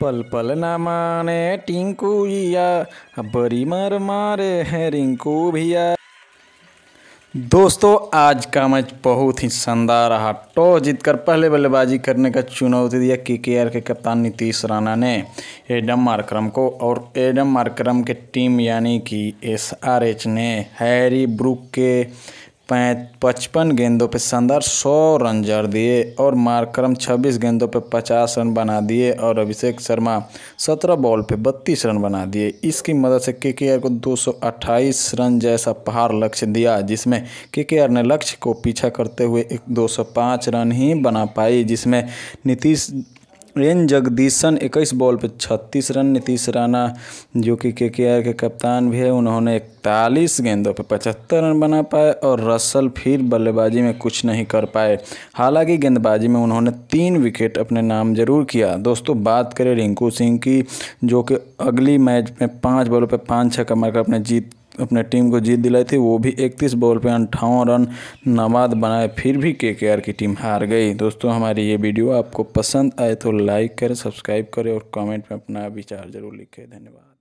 पल पल न माने टिंकू भैया बड़ी मर मारे है रिंकू भैया दोस्तों आज का मैच बहुत ही शानदार रहा टॉस जीतकर पहले बल्लेबाजी करने का चुनौती दिया के के आर के कप्तान नीतीश राणा ने एडम मार्करम को और एडम मार्करम के टीम यानी कि एस आर एच ने हैरी ब्रुक के पचपन गेंदों पर शानदार सौ रन जड़ दिए और मारक्रम छब्बीस गेंदों पर पचास रन बना दिए और अभिषेक शर्मा सत्रह बॉल पे बत्तीस रन बना दिए इसकी मदद से के को अट्ठाईस रन जैसा पहाड़ लक्ष्य दिया जिसमें के ने लक्ष्य को पीछा करते हुए एक पाँच रन ही बना पाई जिसमें नीतीश एन जगदीशन 21 बॉल पे 36 रन नीतीश राणा जो कि के के के कप्तान भी है उन्होंने इकतालीस गेंदों पे 75 रन बना पाए और रसल फिर बल्लेबाजी में कुछ नहीं कर पाए हालांकि गेंदबाजी में उन्होंने तीन विकेट अपने नाम जरूर किया दोस्तों बात करें रिंकू सिंह की जो कि अगली मैच में पाँच बॉलों पर पाँच छक्का मारकर अपने जीत अपने टीम को जीत दिलाई थी वो भी 31 बॉल पे अंठावन रन नमाद बनाए फिर भी के की टीम हार गई दोस्तों हमारी ये वीडियो आपको पसंद आए तो लाइक करें सब्सक्राइब करें और कमेंट में अपना विचार जरूर लिखें धन्यवाद